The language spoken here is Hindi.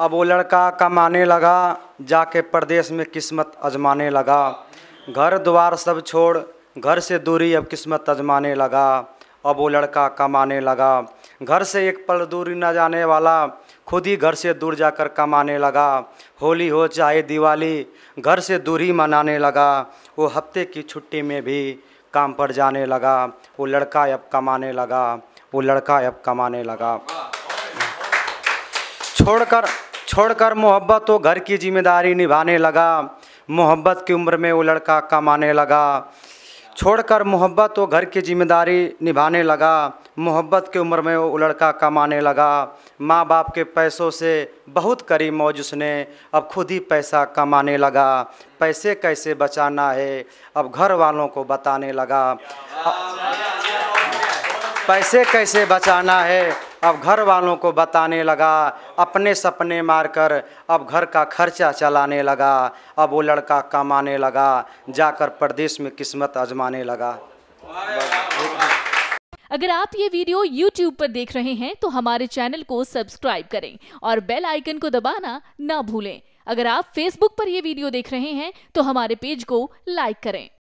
अब वो लड़का कमाने लगा जाके प्रदेश में किस्मत आजमाने लगा घर द्वार सब छोड़ घर से दूरी अब किस्मत आजमाने लगा अब वो लड़का कमाने लगा घर से एक पल दूरी न जाने वाला खुद ही घर से दूर जाकर कमाने लगा होली हो चाहे दिवाली घर से दूरी मनाने लगा वो हफ्ते की छुट्टी में भी काम पर जाने लगा वो लड़का अब कमाने लगा वो लड़का अब कमाने लगा छोड़कर छोड़कर मोहब्बत वो तो घर की जिम्मेदारी निभाने लगा मोहब्बत की उम्र में वो लड़का कमाने लगा छोड़कर मोहब्बत वो तो घर की जिम्मेदारी निभाने लगा मोहब्बत की उम्र में वो लड़का कमाने लगा माँ बाप के पैसों से बहुत करी मौज उसने अब खुद ही पैसा कमाने लगा पैसे कैसे बचाना है अब घर वालों को बताने लगा पैसे कैसे बचाना है अब घर वालों को बताने लगा अपने सपने मारकर अब घर का खर्चा चलाने लगा अब वो लड़का कमाने लगा जाकर प्रदेश में किस्मत आजमाने लगा अगर आप ये वीडियो YouTube पर देख रहे हैं तो हमारे चैनल को सब्सक्राइब करें और बेल आइकन को दबाना ना भूलें अगर आप Facebook पर यह वीडियो देख रहे हैं तो हमारे पेज को लाइक करें